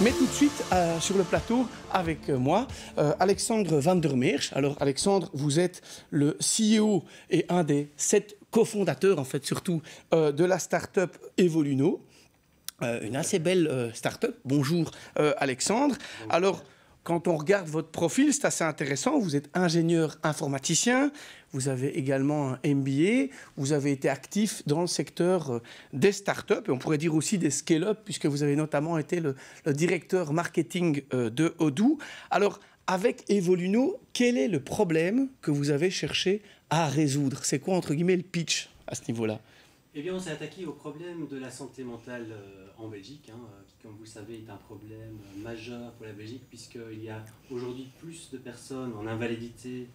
Mais tout de suite, euh, sur le plateau, avec euh, moi, euh, Alexandre Van der Alors, Alexandre, vous êtes le CEO et un des sept cofondateurs, en fait, surtout, de la start-up Evoluno. une assez belle start-up. Bonjour, Alexandre. Alors, quand on regarde votre profil, c'est assez intéressant. Vous êtes ingénieur informaticien, vous avez également un MBA, vous avez été actif dans le secteur euh, des startups et on pourrait dire aussi des scale-up puisque vous avez notamment été le, le directeur marketing euh, de Odoo. Alors, avec Evoluno, quel est le problème que vous avez cherché à résoudre C'est quoi, entre guillemets, le pitch à ce niveau-là eh bien, on s'est attaqué au problème de la santé mentale euh, en Belgique, hein, euh, qui, comme vous le savez, est un problème euh, majeur pour la Belgique, puisqu'il y a aujourd'hui plus de personnes en invalidité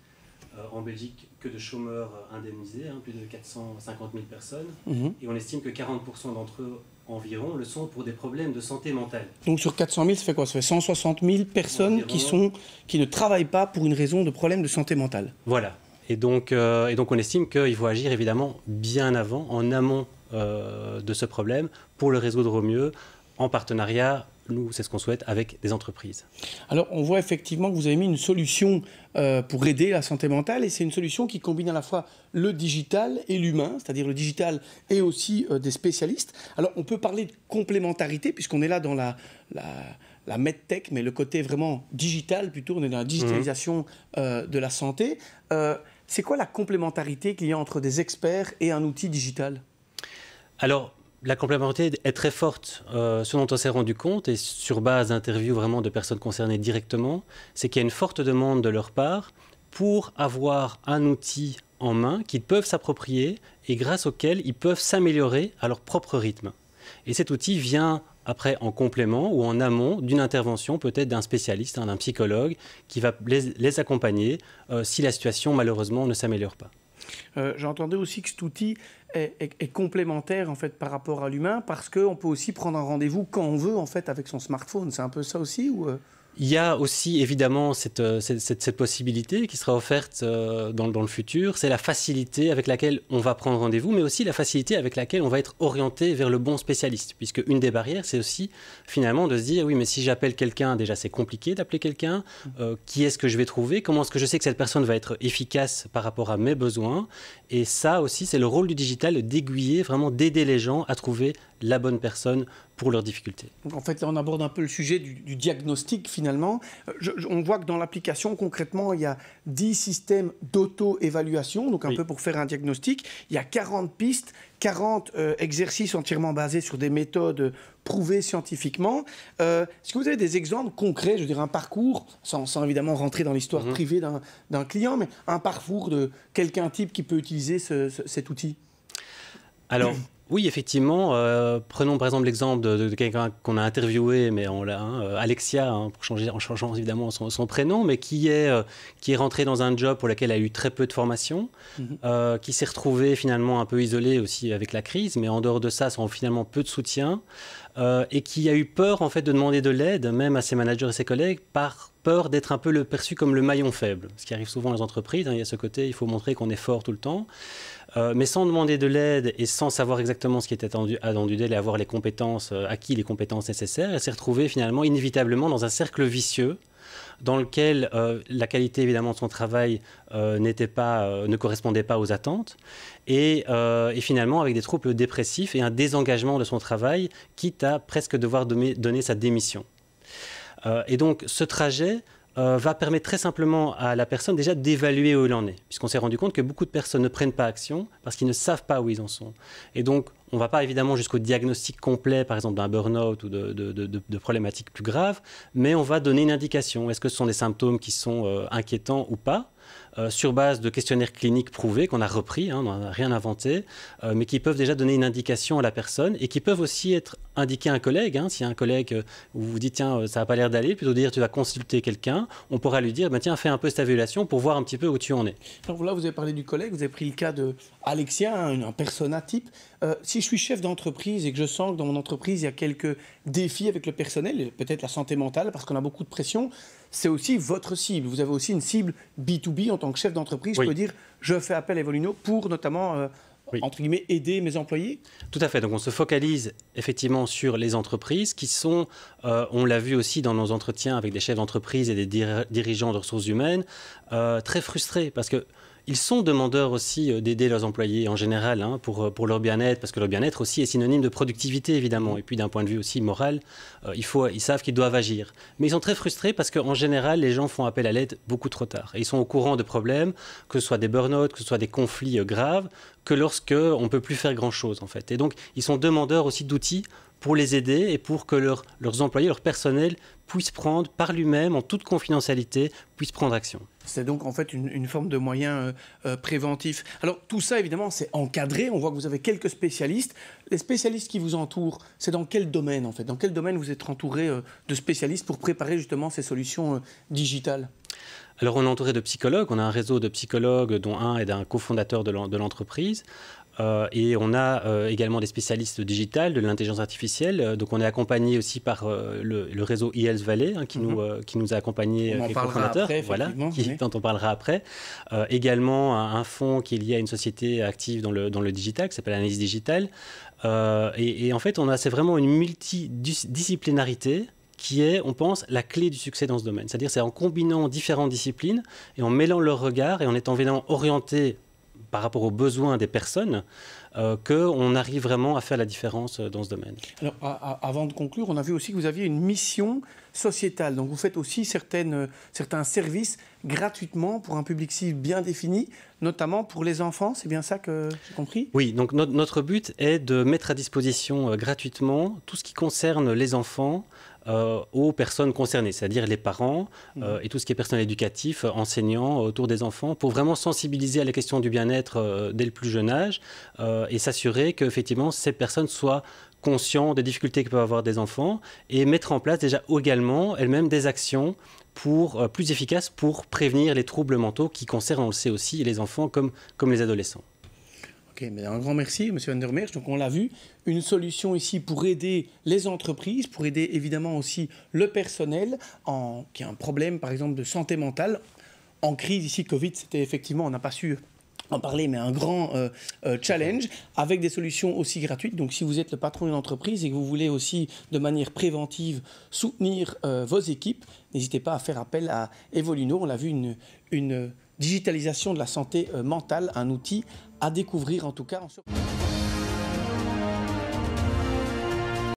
en Belgique que de chômeurs indemnisés, hein, plus de 450 000 personnes, mhm. et on estime que 40% d'entre eux environ le sont pour des problèmes de santé mentale. Donc sur 400 000, ça fait quoi Ça fait 160 000 personnes qui, sont, qui ne travaillent pas pour une raison de problème de santé mentale. Voilà. Et donc, euh, et donc on estime qu'il faut agir évidemment bien avant, en amont euh, de ce problème, pour le résoudre au mieux, en partenariat nous, c'est ce qu'on souhaite avec des entreprises. Alors, on voit effectivement que vous avez mis une solution euh, pour aider la santé mentale, et c'est une solution qui combine à la fois le digital et l'humain, c'est-à-dire le digital et aussi des spécialistes. Alors, on peut parler de complémentarité, puisqu'on est là dans la, la, la medtech, mais le côté vraiment digital, plutôt, on est dans la digitalisation mmh. de la santé. C'est quoi la complémentarité qu'il y a entre des experts et un outil digital Alors, la complémentarité est très forte. Euh, ce dont on s'est rendu compte, et sur base d'interviews vraiment de personnes concernées directement, c'est qu'il y a une forte demande de leur part pour avoir un outil en main qu'ils peuvent s'approprier et grâce auquel ils peuvent s'améliorer à leur propre rythme. Et cet outil vient après en complément ou en amont d'une intervention peut-être d'un spécialiste, hein, d'un psychologue, qui va les, accompagner euh, si la situation malheureusement ne s'améliore pas. Euh, j'entendais aussi que cet outil est, complémentaire en fait par rapport à l'humain parce qu'on peut aussi prendre un rendez-vous quand on veut en fait avec son smartphone. C'est un peu ça aussi ou euh? Il y a aussi évidemment cette, euh, cette, possibilité qui sera offerte euh, dans, dans le futur, c'est la facilité avec laquelle on va prendre rendez-vous, mais aussi la facilité avec laquelle on va être orienté vers le bon spécialiste, puisque une des barrières, c'est aussi finalement de se dire, oui, mais si j'appelle quelqu'un, déjà c'est compliqué d'appeler quelqu'un, mm. euh, qui est-ce que je vais trouver, comment est-ce que je sais que cette personne va être efficace par rapport à mes besoins, et ça aussi, c'est le rôle du digital, d'aiguiller, vraiment d'aider les gens à trouver la bonne personne pour leurs difficultés. En fait, on aborde un peu le sujet du, du diagnostic finalement finalement. Euh, on voit que dans l'application, concrètement, il y a 10 systèmes d'auto-évaluation, donc un peu pour faire un diagnostic. Il y a 40 pistes, 40 euh, exercices entièrement basés sur des méthodes prouvées scientifiquement. Euh, est-ce que vous avez des exemples concrets, je veux dire un parcours, sans, évidemment rentrer dans l'histoire mhm. privée d'un client, mais un parcours de quelqu'un type qui peut utiliser cet outil alors, oui, effectivement. Euh, prenons par exemple l'exemple de, quelqu'un qu'on a interviewé, mais on l'a, hein, euh, Alexia, hein, pour changer, en changeant évidemment son, prénom, mais qui est, euh, qui est rentrée dans un job pour lequel elle a eu très peu de formation, mhm. qui s'est retrouvée finalement un peu isolée aussi avec la crise, mais en dehors de ça, sans finalement peu de soutien, et qui a eu peur en fait de demander de l'aide, même à ses managers et ses collègues, par peur d'être un peu le, perçu comme le maillon faible, ce qui arrive souvent dans les entreprises. Hein. il y a ce côté, il faut montrer qu'on est fort tout le temps. Euh, mais sans demander de l'aide et sans savoir exactement ce qui est attendu, attendu d'elle et avoir les compétences, euh, acquis les compétences nécessaires, elle s'est retrouvée finalement inévitablement dans un cercle vicieux dans lequel euh, la qualité évidemment de son travail n'était pas, ne correspondait pas aux attentes, et, finalement avec des troubles dépressifs et un désengagement de son travail, quitte à presque devoir donner sa démission. Euh, et donc ce trajet euh, va permettre très simplement à la personne déjà d'évaluer où elle en est, puisqu'on s'est rendu compte que beaucoup de personnes ne prennent pas action parce qu'ils ne savent pas où ils en sont. Et donc on ne va pas évidemment jusqu'au diagnostic complet, par exemple d'un burn-out ou de, problématiques plus graves, mais on va donner une indication. Est-ce que ce sont des symptômes qui sont euh, inquiétants ou pas euh, sur base de questionnaires cliniques prouvés qu'on a repris, hein, on n'a rien inventé, euh, mais qui peuvent déjà donner une indication à la personne et qui peuvent aussi être indiqués à un collègue. Hein. si un collègue vous dit tiens ça n'a pas l'air d'aller, plutôt dire tu vas consulter quelqu'un, on pourra lui dire bah, tiens fais un peu cette évaluation pour voir un petit peu où tu en es. Alors là vous avez parlé du collègue, vous avez pris le cas de Alexia, hein, un, persona type. si je suis chef d'entreprise et que je sens que dans mon entreprise, il y a quelques défis avec le personnel, peut-être la santé mentale, parce qu'on a beaucoup de pression, c'est aussi votre cible. Vous avez aussi une cible B2B en tant que chef d'entreprise. Je peux dire, je fais appel à Evoluno pour notamment... Euh, entre guillemets, aider mes employés Tout à fait. Donc on se focalise effectivement sur les entreprises qui sont, euh, on l'a vu aussi dans nos entretiens avec des chefs d'entreprise et des dirigeants de ressources humaines, euh, très frustrés parce que ils sont demandeurs aussi euh, d'aider leurs employés en général hein, pour, euh, pour leur bien-être, parce que leur bien-être aussi est synonyme de productivité évidemment. Et puis d'un point de vue aussi moral, euh, il ils savent qu'ils doivent agir. Mais ils sont très frustrés parce qu'en général, les gens font appel à l'aide beaucoup trop tard. ils sont au courant de problèmes, que ce soit des burn-out, que ce soit des conflits graves, que lorsqu'on on peut plus faire grand-chose en fait. Et donc, ils sont demandeurs aussi d'outils pour les aider et pour que leurs employés, leur personnel puissent prendre par lui-même, en toute confidentialité, puissent prendre action. C'est donc en fait une, forme de moyen euh, euh, préventif. Alors tout ça, évidemment, c'est encadré. On voit que vous avez quelques spécialistes. Les spécialistes qui vous entourent, c'est dans quel domaine en fait Dans quel domaine vous êtes entouré euh, de spécialistes pour préparer justement ces solutions digitales alors on est entouré de psychologues, on a un réseau de psychologues dont un est un cofondateur de l'entreprise. Euh, et on a euh, également des spécialistes digitales de l'intelligence artificielle. Euh, donc on est accompagné aussi par le, réseau ILS Valley hein, qui, nous, mhm. qui nous a accompagnés. On en parlera après, voilà, qui, dont on parlera après. également un, fonds qui est lié à une société active dans le, dans le digital qui s'appelle Analyse Digitale. Et, en fait, on a c'est vraiment une multidisciplinarité qui est, on pense, la clé du succès dans ce domaine. C'est-à-dire c'est en combinant différentes disciplines et en mêlant leurs regards et en étant vraiment orienté par rapport aux besoins des personnes euh, qu'on arrive vraiment à faire la différence euh, dans ce domaine. Alors, avant de conclure, on a vu aussi que vous aviez une mission sociétale. Donc, vous faites aussi euh, certains services gratuitement pour un public cible bien défini, notamment pour les enfants. C'est bien ça que j'ai compris Oui, donc notre but est de mettre à disposition gratuitement tout ce qui concerne les enfants, euh, aux personnes concernées, c'est-à-dire les parents mm. euh, et tout ce qui est personnel éducatif, euh, enseignants autour des enfants, pour vraiment sensibiliser à la question du bien-être dès le plus jeune âge et s'assurer effectivement ces personnes soient conscientes des difficultés que peuvent avoir des enfants et mettre en place déjà également elles-mêmes des actions pour, plus efficaces pour prévenir les troubles mentaux qui concernent, on le sait aussi, les enfants comme, comme les adolescents. Ok, mais un grand merci, Monsieur Vandermeer, Donc, on l'a vu, une solution ici pour aider les entreprises, pour aider évidemment aussi le personnel en, qui a un problème, par exemple, de santé mentale. En crise ici, Covid, c'était effectivement, on n'a pas su en parler, mais un grand euh, euh, challenge avec des solutions aussi gratuites. Donc, si vous êtes le patron d'une entreprise et que vous voulez aussi, de manière préventive, soutenir euh, vos équipes, n'hésitez pas à faire appel à Evoluno. On l'a vu, une, une digitalisation de la santé euh, mentale, un outil à découvrir en tout cas.